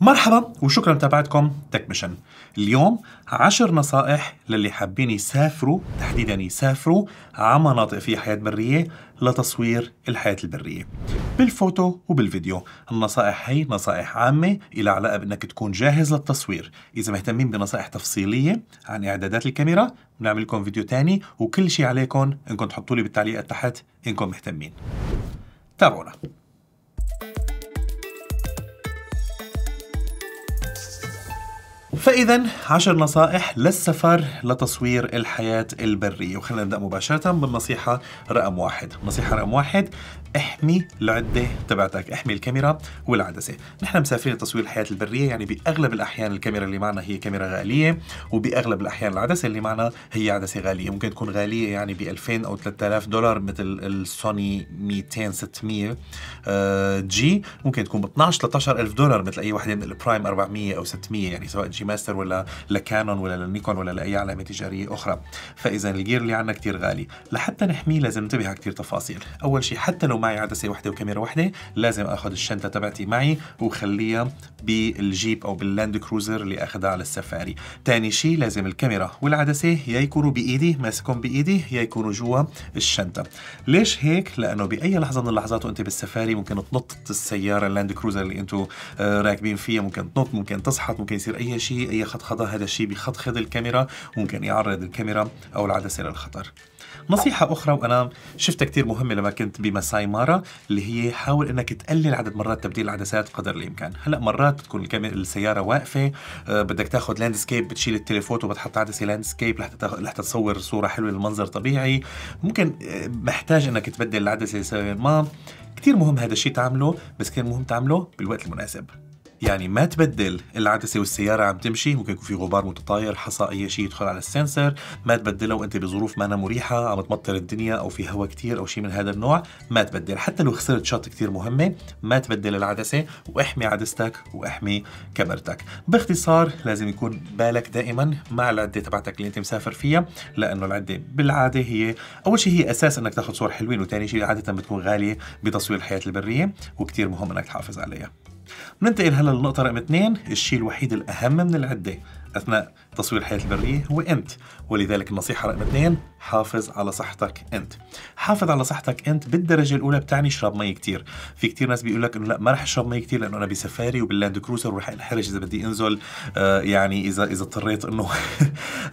مرحبا وشكرا لمتابعتكم تك ميشن اليوم عشر نصائح للي حابين يسافروا تحديدا يسافروا على مناطق فيها حياة برية لتصوير الحياة البرية بالفوتو وبالفيديو النصائح هي نصائح عامة إلى علاقة بأنك تكون جاهز للتصوير إذا مهتمين بنصائح تفصيلية عن إعدادات الكاميرا بنعمل لكم فيديو ثاني وكل شيء عليكم إنكم تحطوا لي بالتعليقات تحت إنكم مهتمين تابعونا فإذا عشر نصائح للسفر لتصوير الحياة البرية وخلينا نبدأ مباشرة بالنصيحة رقم واحد النصيحة رقم واحد احمي العده تبعتك احمي الكاميرا والعدسه نحن مسافرين لتصوير الحياه البريه يعني باغلب الاحيان الكاميرا اللي معنا هي كاميرا غاليه وباغلب الاحيان العدسه اللي معنا هي عدسه غاليه ممكن تكون غاليه يعني ب 2000 او 3000 دولار مثل السوني 200 600 جي ممكن تكون ب 12 13000 دولار مثل اي وحده من البرايم 400 او 600 يعني سواء جي ماستر ولا لكانون ولا لنيكون ولا لاي علامه تجاريه اخرى فاذا الجير اللي عندنا كثير غالي لحتى نحميه لازم ننتبه على كثير تفاصيل اول شيء حتى لو ما معي عدسه واحده وكاميرا واحده لازم اخذ الشنطه تبعتي معي وخليها بالجيب او باللاند كروزر اللي اخذها على السفاري ثاني شيء لازم الكاميرا والعدسه يا يكونوا بايدي ماسكهم بايدي يا يكونوا جوا الشنطه ليش هيك لانه باي لحظه من اللحظات وانت بالسفاري ممكن تنط السياره اللاند كروزر اللي انتم آه، راكبين فيها ممكن تنط ممكن تصحط ممكن يصير اي شيء اي خطخضه هذا الشيء بخطخض الكاميرا وممكن يعرض الكاميرا او العدسه للخطر نصيحة أخرى وأنا شفتها كتير مهمة لما كنت بمساي مارا اللي هي حاول أنك تقلل عدد مرات تبديل العدسات قدر الإمكان هلأ مرات بتكون الكاميرا السيارة واقفة أه بدك تاخذ لاندسكيب بتشيل التليفوت وبتحط عدسة لاندسكيب لحتى لحتى تصور صورة حلوة للمنظر طبيعي ممكن آه، محتاج أنك تبدل العدسة لسبب ما كتير مهم هذا الشيء تعمله بس كان مهم تعمله بالوقت المناسب يعني ما تبدل العدسه والسياره عم تمشي ممكن يكون في غبار متطاير حصى اي شيء يدخل على السنسر ما تبدلها وانت بظروف ما أنا مريحه عم تمطر الدنيا او في هواء كثير او شيء من هذا النوع ما تبدل حتى لو خسرت شوت كثير مهمه ما تبدل العدسه واحمي عدستك واحمي كاميرتك باختصار لازم يكون بالك دائما مع العده تبعتك اللي انت مسافر فيها لانه العده بالعاده هي اول شيء هي اساس انك تاخذ صور حلوين وثاني شيء عاده بتكون غاليه بتصوير الحياه البريه وكثير مهم انك تحافظ عليها بننتقل هلا للنقطة رقم اثنين الشيء الوحيد الأهم من العدة أثناء تصوير الحياة البرية هو أنت ولذلك النصيحة رقم اثنين حافظ على صحتك أنت حافظ على صحتك أنت بالدرجة الأولى بتعني اشرب مي كتير في كتير ناس بيقول لك إنه لا ما رح أشرب مي كتير لأنه أنا بسفاري وباللاند كروزر ورح انحرج إذا بدي أنزل آه يعني إذا إذا اضطريت إنه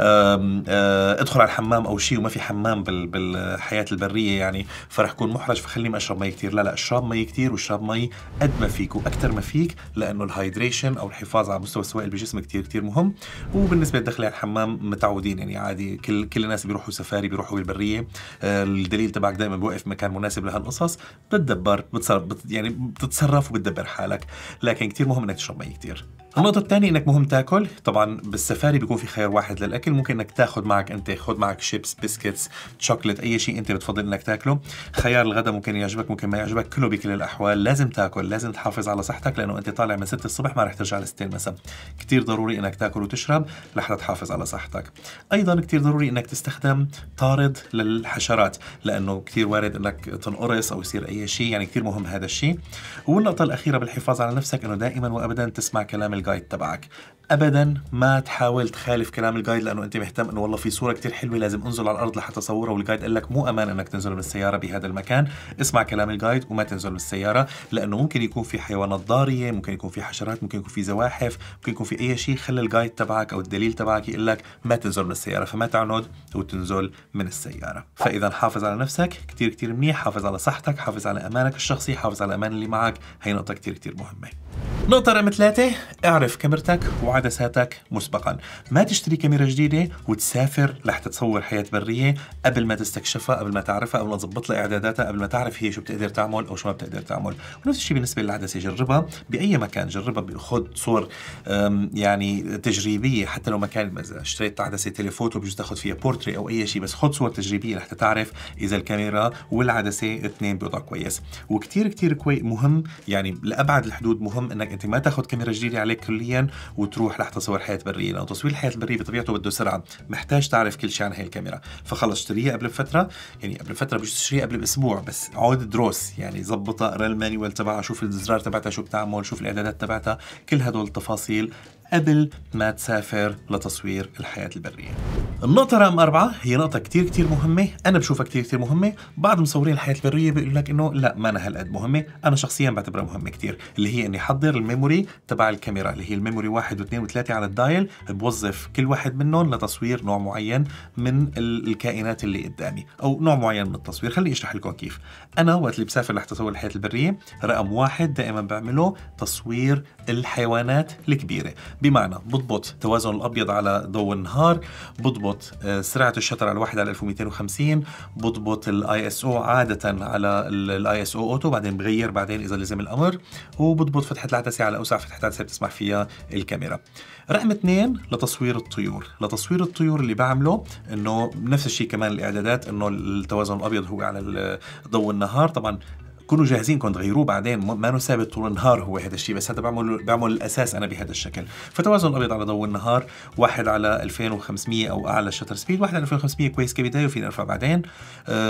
آه أدخل على الحمام أو شيء وما في حمام بالحياة البرية يعني فرح أكون محرج فخليني ما أشرب مي كتير لا لا اشرب مي كتير واشرب مي قد ما فيك وأكثر ما فيك لأنه الهايدريشن أو الحفاظ على مستوى السوائل بجسمك كتير كتير مهم وبالنسبة بالنسبه على الحمام متعودين يعني عادي كل كل الناس بيروحوا سفاري بيروحوا بالبريه آه، الدليل تبعك دائما بوقف مكان مناسب لهالقصص بتدبر بتصرف بت يعني بتتصرف وبتدبر حالك لكن كتير مهم انك تشرب مي كثير النقطة الثانية انك مهم تاكل، طبعا بالسفاري بيكون في خيار واحد للاكل، ممكن انك تاخذ معك انت خذ معك شيبس، بسكتس، شوكليت، اي شيء انت بتفضل انك تاكله، خيار الغداء ممكن يعجبك ممكن ما يعجبك، كله بكل الاحوال لازم تاكل، لازم تحافظ على صحتك لانه انت طالع من 6 الصبح ما رح ترجع ل 6 المساء، كثير ضروري انك تاكل وتشرب لحتى تحافظ على صحتك. ايضا كثير ضروري انك تستخدم طارد للحشرات، لانه كثير وارد انك تنقرص او يصير اي شيء، يعني كثير مهم هذا الشيء. والنقطة الأخيرة بالحفاظ على نفسك انه دائما وابدا تسمع كلام الجايد تبعك ابدا ما تحاول تخالف كلام الجايد لانه انت مهتم انه والله في صوره كتير حلوه لازم انزل على الارض لحتى اصورها والجايد قال لك مو امان انك تنزل من السياره بهذا المكان اسمع كلام الجايد وما تنزل من السياره لانه ممكن يكون في حيوانات ضاريه ممكن يكون في حشرات ممكن يكون في زواحف ممكن يكون في اي شيء خلي الجايد تبعك او الدليل تبعك يقول لك ما تنزل من السياره فما تعند وتنزل من السياره فاذا حافظ على نفسك كتير كتير منيح حافظ على صحتك حافظ على امانك الشخصي حافظ على الامان اللي معك هي نقطه كتير كثير مهمه نقطة رقم ثلاثة اعرف كاميرتك وعدساتك مسبقا ما تشتري كاميرا جديدة وتسافر لحتى تصور حياة برية قبل ما تستكشفها قبل ما تعرفها قبل ما تظبط لها إعداداتها قبل ما تعرف هي شو بتقدر تعمل أو شو ما بتقدر تعمل ونفس الشيء بالنسبة للعدسة جربها بأي مكان جربها خذ صور يعني تجريبية حتى لو مكان إذا اشتريت عدسة تليفوتو بجوز تاخذ فيها بورتري أو أي شيء بس خذ صور تجريبية لحتى تعرف إذا الكاميرا والعدسة اثنين بيوضعوا كويس وكثير كثير كوي مهم يعني لأبعد الحدود مهم إنك انت ما تاخذ كاميرا جديده عليك كليا وتروح لحتى تصور حياه بريه لانه تصوير الحياه البريه بطبيعته بده سرعه محتاج تعرف كل شيء عن هي الكاميرا فخلص اشتريها قبل فتره يعني قبل فتره بجوز تشتريها قبل باسبوع بس عود دروس يعني ظبطها اقرا المانيوال تبعها شوف الزرار تبعتها شو بتعمل شوف الاعدادات تبعتها كل هدول التفاصيل قبل ما تسافر لتصوير الحياة البرية النقطة رقم أربعة هي نقطة كتير كتير مهمة أنا بشوفها كتير كتير مهمة بعض مصورين الحياة البرية بيقول لك إنه لا ما أنا هالقد مهمة أنا شخصيا بعتبرها مهمة كتير اللي هي إني أحضر الميموري تبع الكاميرا اللي هي الميموري واحد واثنين وثلاثة على الدايل بوظف كل واحد منهم لتصوير نوع معين من الكائنات اللي قدامي أو نوع معين من التصوير خليني أشرح لكم كيف أنا وقت اللي بسافر لحتى أصور الحياة البرية رقم واحد دائما بعمله تصوير الحيوانات الكبيرة بمعنى بضبط توازن الابيض على ضوء النهار بضبط آه، سرعه الشطر على الواحد على 1250 بضبط الاي اس او عاده على الاي اس او اوتو بعدين بغير بعدين اذا لزم الامر وبضبط فتحه العدسه على اوسع فتحه العدسه بتسمح فيها الكاميرا رقم اثنين لتصوير الطيور لتصوير الطيور اللي بعمله انه نفس الشيء كمان الاعدادات انه التوازن الابيض هو على ضوء النهار طبعا كونوا جاهزين كون تغيروه بعدين ما انه ثابت طول النهار هو هذا الشيء بس هذا بعمل بعمل الاساس انا بهذا الشكل فتوازن الابيض على ضوء النهار واحد على 2500 او اعلى شتر سبيد واحد على 2500 كويس كبدايه وفينا نرفع بعدين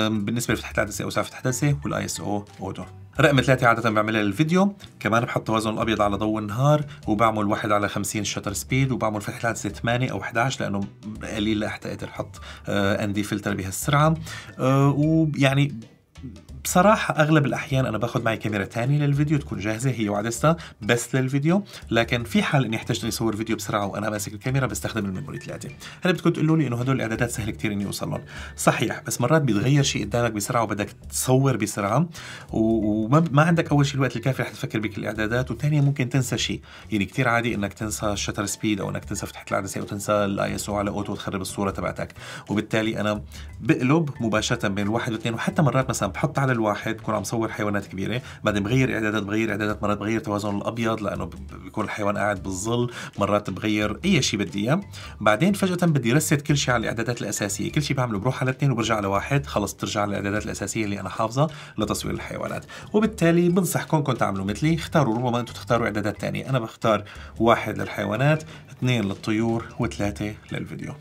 بالنسبه لفتح العدسه او سعه العدسه والاي اس او اوتو رقم ثلاثة عادة بعملها للفيديو كمان بحط توازن الأبيض على ضوء النهار وبعمل واحد على 50 شتر سبيد وبعمل فتح العدسة 8 أو 11 لأنه قليل لحتى أقدر أحط أندي أه، فلتر بهالسرعة أه، ويعني بصراحة أغلب الأحيان أنا باخذ معي كاميرا تانية للفيديو تكون جاهزة هي وعدستها بس للفيديو لكن في حال إني احتجت إني أصور فيديو بسرعة وأنا ماسك الكاميرا بستخدم الميموري 3 هلا بدكم تقولوا لي إنه هدول الإعدادات سهل كتير إني أوصل لهم صحيح بس مرات بيتغير شيء قدامك بسرعة وبدك تصور بسرعة وما عندك أول شيء الوقت الكافي رح تفكر بكل الإعدادات وثانيا ممكن تنسى شيء يعني كتير عادي إنك تنسى الشتر سبيد أو إنك تنسى فتحة العدسة أو تنسى الآي اس على أوتو وتخرب الصورة تبعتك وبالتالي أنا بقلب مباشرة بين الواحد واثنين وحتى مرات مثلا بحط على بعمل واحد بكون عم صور حيوانات كبيره بعدين بغير اعدادات بغير اعدادات مرات بغير توازن الابيض لانه بيكون الحيوان قاعد بالظل مرات بغير اي شيء بدي اياه بعدين فجاه بدي رست كل شيء على الاعدادات الاساسيه كل شيء بعمله بروح على اثنين وبرجع على واحد خلص بترجع للاعدادات الاساسيه اللي انا حافظها لتصوير الحيوانات وبالتالي بنصحكم كنت تعملوا مثلي اختاروا ربما انتم تختاروا اعدادات ثانيه انا بختار واحد للحيوانات اثنين للطيور وثلاثه للفيديو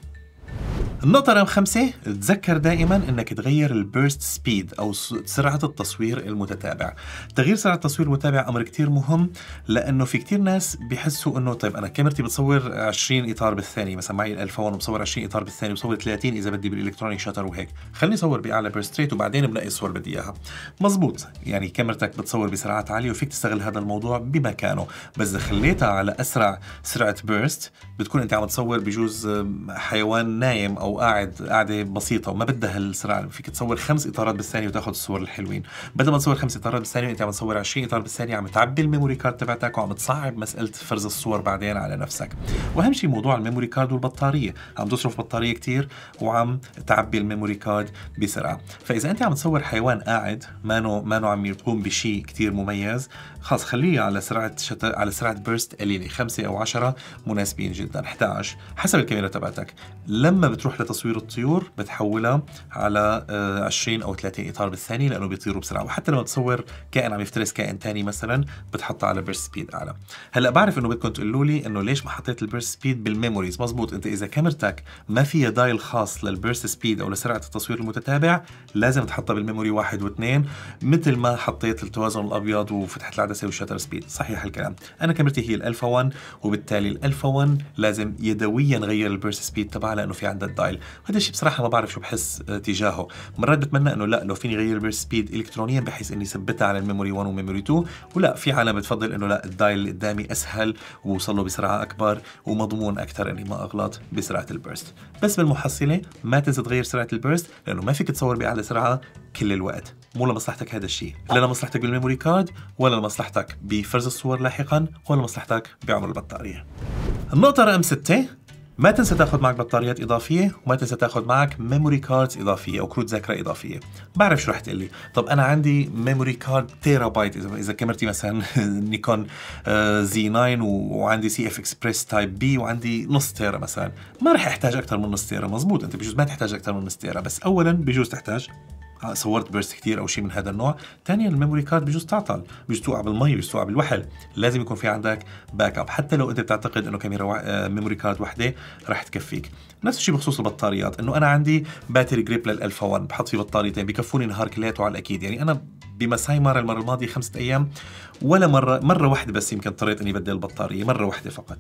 النقطة رقم خمسة تذكر دائما انك تغير البيرست سبيد او سرعة التصوير المتتابع تغيير سرعة التصوير المتتابع امر كتير مهم لانه في كتير ناس بحسوا انه طيب انا كاميرتي بتصور 20 اطار بالثانية مثلا معي الالفون وبصور 20 اطار بالثانية وبصور 30 اذا بدي بالالكترونيك شاتر وهيك خليني اصور باعلى بيرست ريت وبعدين بنقي الصور بدي اياها مزبوط يعني كاميرتك بتصور بسرعات عالية وفيك تستغل هذا الموضوع بمكانه بس اذا خليتها على اسرع سرعة بيرست بتكون انت عم تصور بجوز حيوان نايم او او قاعد قاعده بسيطه وما بدها هالسرعه فيك تصور خمس اطارات بالثانيه وتاخذ الصور الحلوين بدل ما تصور خمس اطارات بالثانيه انت عم تصور 20 اطار بالثانيه عم تعبي الميموري كارد تبعتك وعم تصعب مساله فرز الصور بعدين على نفسك واهم شيء موضوع الميموري كارد والبطاريه عم تصرف بطاريه كثير وعم تعبي الميموري كارد بسرعه فاذا انت عم تصور حيوان قاعد مانو مانو عم يقوم بشيء كثير مميز خلص خليه على سرعه شت... على سرعه بيرست قليله خمسة او عشرة مناسبين جدا 11 حسب الكاميرا تبعتك لما بتروح لتصوير الطيور بتحولها على 20 آه، او 30 اطار بالثانيه لانه بيطيروا بسرعه وحتى لما تصور كائن عم يفترس كائن ثاني مثلا بتحطها على بيرس سبيد اعلى هلا بعرف انه بدكم تقولوا لي انه ليش ما حطيت البيرس سبيد بالميموريز مزبوط انت اذا كاميرتك ما فيها دايل خاص للبيرس سبيد او لسرعه التصوير المتتابع لازم تحطها بالميموري واحد واثنين مثل ما حطيت التوازن الابيض وفتحه العدسه والشاتر سبيد صحيح الكلام انا كاميرتي هي الالفا 1 وبالتالي الالفا 1 لازم يدويا غير البيرس سبيد تبعها لانه في عندها الدايل العائله وهذا الشيء بصراحه ما بعرف شو بحس آه، تجاهه مرات بتمنى انه لا لو فيني غير البير سبيد الكترونيا بحيث اني ثبتها على الميموري 1 وميموري 2 ولا في عالم بتفضل انه لا الدايل اللي قدامي اسهل ووصل له بسرعه اكبر ومضمون اكثر اني ما اغلط بسرعه البيرست بس بالمحصله ما تنسى تغير سرعه البيرست لانه ما فيك تصور باعلى سرعه كل الوقت مو لمصلحتك هذا الشيء لا لمصلحتك بالميموري كارد ولا لمصلحتك بفرز الصور لاحقا ولا لمصلحتك بعمر البطاريه النقطة رقم ستة ما تنسى تاخذ معك بطاريات اضافيه وما تنسى تاخذ معك ميموري كاردز اضافيه او كروت ذاكره اضافيه بعرف شو رح تقول لي طب انا عندي ميموري كارد تيرا اذا اذا كاميرتي مثلا نيكون زي آه، 9 وعندي سي اف اكسبريس تايب بي وعندي نص تيرا مثلا ما رح احتاج اكثر من نص تيرا مزبوط انت بجوز ما تحتاج اكثر من نص تيرا بس اولا بجوز تحتاج صورت بيرست كثير او شيء من هذا النوع ثانيا الميموري كارد بجوز تعطل بجوز توقع بالمي بجوز توقع بالوحل لازم يكون في عندك باك اب حتى لو انت بتعتقد انه كاميرا ميموري كارد آه، وحده رح تكفيك نفس الشيء بخصوص البطاريات انه انا عندي باتري جريب للالفا 1 بحط فيه بطاريتين بكفوني نهار كلياته على الاكيد يعني انا بمسايمر المره الماضيه خمسة ايام ولا مره مره واحده بس يمكن اضطريت اني بدل البطاريه مره واحده فقط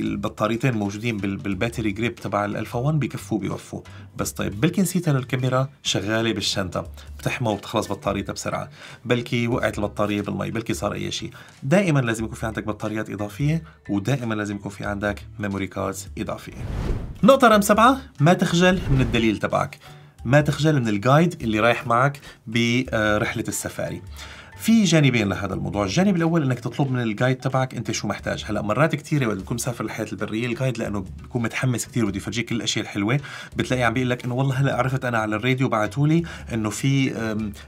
البطاريتين موجودين بالباتري جريب تبع الالفا 1 بكفوا بيوفوا بس طيب بلكي نسيتها للكاميرا شغاله بالشنطه بتحمى وبتخلص بطاريتها بسرعه بلكي وقعت البطاريه بالمي بلكي صار اي شيء دائما لازم يكون في عندك بطاريات اضافيه ودائما لازم يكون في عندك ميموري كاردز اضافيه نقطه رقم سبعه ما تخجل من الدليل تبعك ما تخجل من الجايد اللي رايح معك برحله السفاري في جانبين لهذا الموضوع، الجانب الاول انك تطلب من الجايد تبعك انت شو محتاج، هلا مرات كثيره وقت بتكون مسافر الحياه البريه الجايد لانه بيكون متحمس كثير بده يفرجيك كل الاشياء الحلوه، بتلاقيه عم بيقول لك انه والله هلا عرفت انا على الراديو بعثوا لي انه في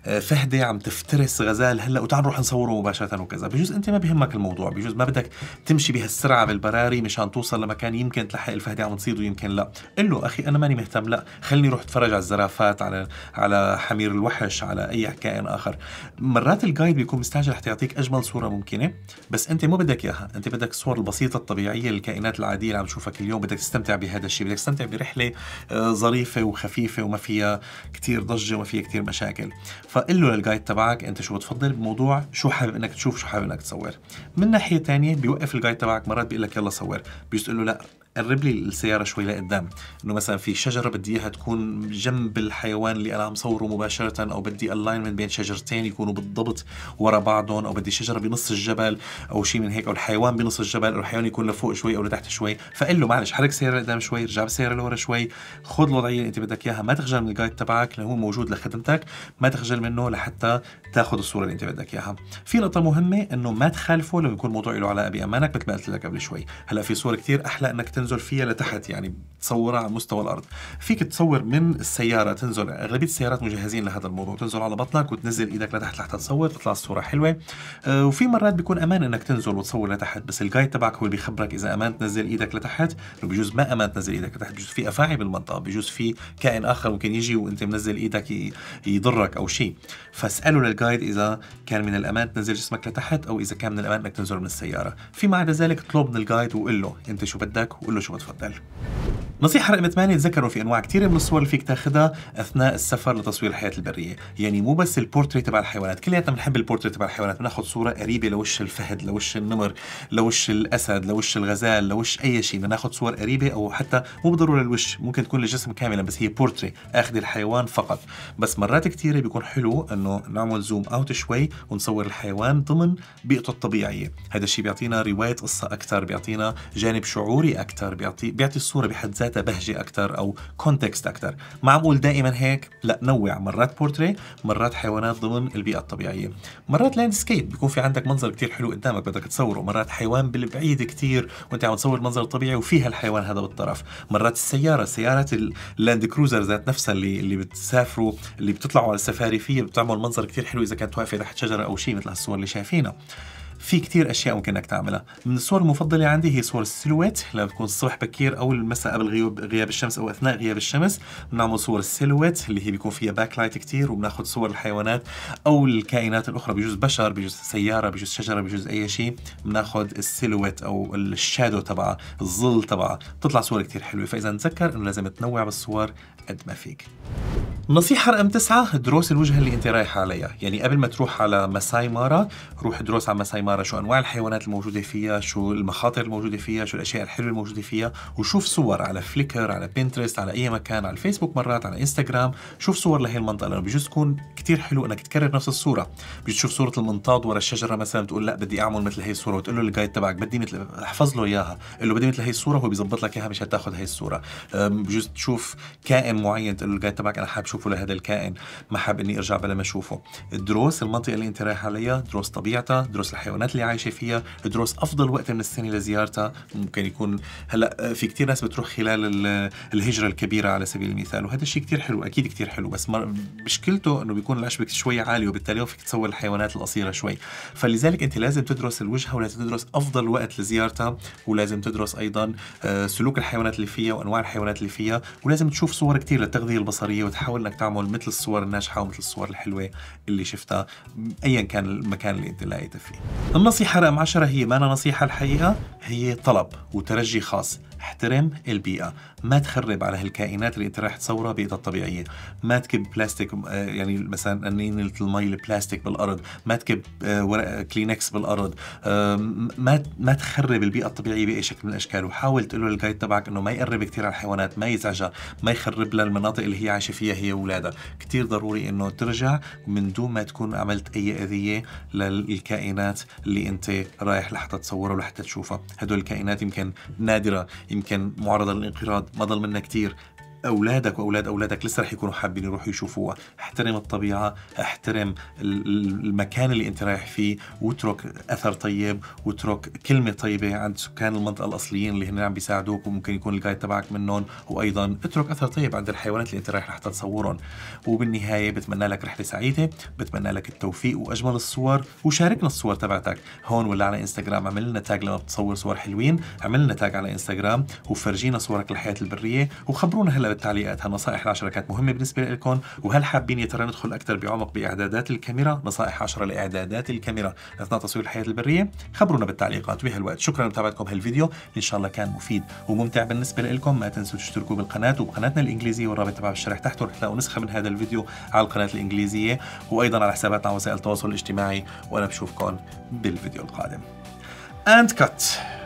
آه، فهده عم تفترس غزال هلا وتعال نروح نصوره مباشره وكذا، بجوز انت ما بيهمك الموضوع، بجوز ما بدك تمشي بهالسرعه بالبراري مشان توصل لمكان يمكن تلحق الفهده عم تصيد ويمكن لا، قل له اخي انا ماني مهتم لا، خلني روح اتفرج على الزرافات على على حمير الوحش على اي كائن اخر، مرات الجايد الجايد بيكون مستعجل حتى يعطيك اجمل صوره ممكنه بس انت مو بدك اياها انت بدك الصور البسيطه الطبيعيه للكائنات العاديه اللي عم تشوفك اليوم بدك تستمتع بهذا الشيء بدك تستمتع برحله آه، ظريفه وخفيفه وما فيها كثير ضجه وما فيها كثير مشاكل فقل له للجايد تبعك انت شو بتفضل بموضوع شو حابب انك تشوف شو حابب انك تصور من ناحيه ثانيه بيوقف الجايد تبعك مرات بيقول لك يلا صور بيجي تقول له لا قرب لي السياره شوي لقدام انه مثلا في شجره بدي اياها تكون جنب الحيوان اللي انا عم صوره مباشره او بدي الاينمنت بين شجرتين يكونوا بالضبط ورا بعضهم او بدي شجره بنص الجبل او شيء من هيك او الحيوان بنص الجبل او الحيوان يكون لفوق شوي او لتحت شوي فقل له معلش حرك سياره لقدام شوي رجع بالسياره لورا شوي خذ الوضعيه اللي انت بدك اياها ما تخجل من الجايد تبعك لانه هو موجود لخدمتك ما تخجل منه لحتى تاخذ الصوره اللي انت بدك اياها في نقطه مهمه انه ما تخالفه لما يكون موضوع له علاقه بامانك مثل ما قلت لك قبل شوي هلا في صور كثير احلى انك تنزل فيها لتحت يعني تصورها على مستوى الارض فيك تصور من السياره تنزل اغلبيه السيارات مجهزين لهذا الموضوع تنزل على بطنك وتنزل ايدك لتحت لحتى تصور تطلع الصوره حلوه آه، وفي مرات بيكون امان انك تنزل وتصور لتحت بس الجايد تبعك هو اللي بيخبرك اذا امان تنزل ايدك لتحت بجوز ما امان تنزل ايدك لتحت بجوز في افاعي بالمنطقه بجوز في كائن اخر ممكن يجي وانت منزل ايدك يضرك او شيء فاساله للجايد اذا كان من الامان تنزل جسمك لتحت او اذا كان من الامان انك تنزل من السياره فيما عدا ذلك اطلب من الجايد وقول له انت شو بدك Le choix est fatal. نصيحة رقم 8 تذكروا في انواع كثيرة من الصور اللي فيك تاخذها اثناء السفر لتصوير الحياة البرية، يعني مو بس البورتري تبع الحيوانات، كلياتنا بنحب البورتري تبع الحيوانات، بناخذ صورة قريبة لوش الفهد، لوش النمر، لوش الاسد، لوش الغزال، لوش اي شيء، بدنا ناخذ صور قريبة او حتى مو بالضرورة الوش، ممكن تكون الجسم كاملا بس هي بورتري، اخذ الحيوان فقط، بس مرات كثيرة بيكون حلو انه نعمل زوم اوت شوي ونصور الحيوان ضمن بيئته الطبيعية، هذا الشيء بيعطينا رواية قصة أكثر، بيعطينا جانب شعوري أكثر، بيعطي بيعطي الصورة بحد ذاتها ذاتها بهجه اكثر او كونتكست اكثر معمول دائما هيك لا نوع مرات بورتري مرات حيوانات ضمن البيئه الطبيعيه مرات لاندسكيب بيكون في عندك منظر كثير حلو قدامك بدك تصوره مرات حيوان بالبعيد كثير وانت عم تصور منظر طبيعي وفيها الحيوان هذا بالطرف مرات السياره سيارة اللاند كروزر ذات نفسها اللي اللي بتسافروا اللي بتطلعوا على السفاري فيها بتعمل منظر كثير حلو اذا كانت واقفه تحت شجره او شيء مثل هالصور اللي شايفينها في كتير اشياء ممكن انك تعملها من الصور المفضله عندي هي صور السيلويت لما بكون الصبح بكير او المساء قبل غيوب غياب الشمس او اثناء غياب الشمس بنعمل صور السيلويت اللي هي بيكون فيها باك لايت كثير وبناخذ صور الحيوانات او الكائنات الاخرى بجوز بشر بجوز سياره بجوز شجره بجوز اي شيء بناخذ السيلويت او الشادو تبعها الظل تبعها بتطلع صور كثير حلوه فاذا نتذكر انه لازم تنوع بالصور قد ما فيك نصيحة رقم تسعة دروس الوجهة اللي انت رايح عليها يعني قبل ما تروح على مساي مارا روح دروس على مساي مارا بالعمارة شو أنواع الحيوانات الموجودة فيها شو المخاطر الموجودة فيها شو الأشياء الحلوة الموجودة فيها وشوف صور على فليكر على بنترست على أي مكان على الفيسبوك مرات على انستغرام شوف صور لهي المنطقة لأنه بجوز تكون كتير حلو أنك تكرر نفس الصورة بجوز تشوف صورة المنطاد ورا الشجرة مثلا تقول لا بدي أعمل مثل هي الصورة وتقول له الجايد تبعك بدي مثل احفظ له إياها قول له بدي مثل هي الصورة هو بيظبط لك إياها مشان تاخذ هي الصورة بجوز تشوف كائن معين تقول له الجايد تبعك أنا حابب أشوفه لهذا الكائن ما حابب إني أرجع بلا ما أشوفه دروس المنطقة اللي أنت رايح عليها دروس طبيعتها دروس الحيوانات المكانات اللي عايشه فيها ادرس افضل وقت من السنه لزيارتها ممكن يكون هلا في كثير ناس بتروح خلال الهجره الكبيره على سبيل المثال وهذا الشيء كثير حلو اكيد كثير حلو بس مشكلته انه بيكون الاشبك شوي عالي وبالتالي ما فيك تصور الحيوانات القصيره شوي فلذلك انت لازم تدرس الوجهه ولازم تدرس افضل وقت لزيارتها ولازم تدرس ايضا آه، سلوك الحيوانات اللي فيها وانواع الحيوانات اللي فيها ولازم تشوف صور كثير للتغذيه البصريه وتحاول انك تعمل مثل الصور الناجحه ومثل الصور الحلوه اللي شفتها ايا كان المكان اللي انت لقيتها فيه النصيحة رقم 10 هي ما أنا نصيحة الحقيقة هي طلب وترجي خاص احترم البيئة ما تخرب على هالكائنات اللي انت رايح تصورها بايدها الطبيعيه ما تكب بلاستيك آه، يعني مثلا قنينه المي البلاستيك بالارض ما تكب آه، ورق كلينكس آه، بالارض ما ما تخرب البيئه الطبيعيه باي شكل من الاشكال وحاول تقول له الجايد تبعك انه ما يقرب كثير على الحيوانات ما يزعجها ما يخرب لها المناطق اللي هي عايشه فيها هي واولادها كثير ضروري انه ترجع من دون ما تكون عملت اي اذيه للكائنات اللي انت رايح لحتى تصورها ولحتى تشوفها هدول الكائنات يمكن نادره يمكن معرضه للانقراض ما ضل منا كتير اولادك واولاد اولادك لسه رح يكونوا حابين يروحوا يشوفوها احترم الطبيعه احترم المكان اللي انت رايح فيه واترك اثر طيب واترك كلمه طيبه عند سكان المنطقه الاصليين اللي هن عم بيساعدوك وممكن يكون الجايد تبعك منهم وايضا اترك اثر طيب عند الحيوانات اللي انت رايح رح تتصورهم وبالنهايه بتمنى لك رحله سعيده بتمنى لك التوفيق واجمل الصور وشاركنا الصور تبعتك هون ولا على انستغرام عمل لنا تاج لما بتصور صور حلوين عمل لنا تاج على انستغرام وفرجينا صورك للحياه البريه وخبرونا هلا كتابة تعليقات هالنصائح العشرة كانت مهمة بالنسبة لكم وهل حابين يا ترى ندخل أكثر بعمق بإعدادات الكاميرا نصائح عشرة لإعدادات الكاميرا أثناء تصوير الحياة البرية خبرونا بالتعليقات بهالوقت شكرا لمتابعتكم هالفيديو إن شاء الله كان مفيد وممتع بالنسبة لكم ما تنسوا تشتركوا بالقناة وبقناتنا الإنجليزية والرابط تبع بالشرح تحت رح تلاقوا نسخة من هذا الفيديو على القناة الإنجليزية وأيضا على حساباتنا على وسائل التواصل الاجتماعي وأنا بشوفكم بالفيديو القادم and cut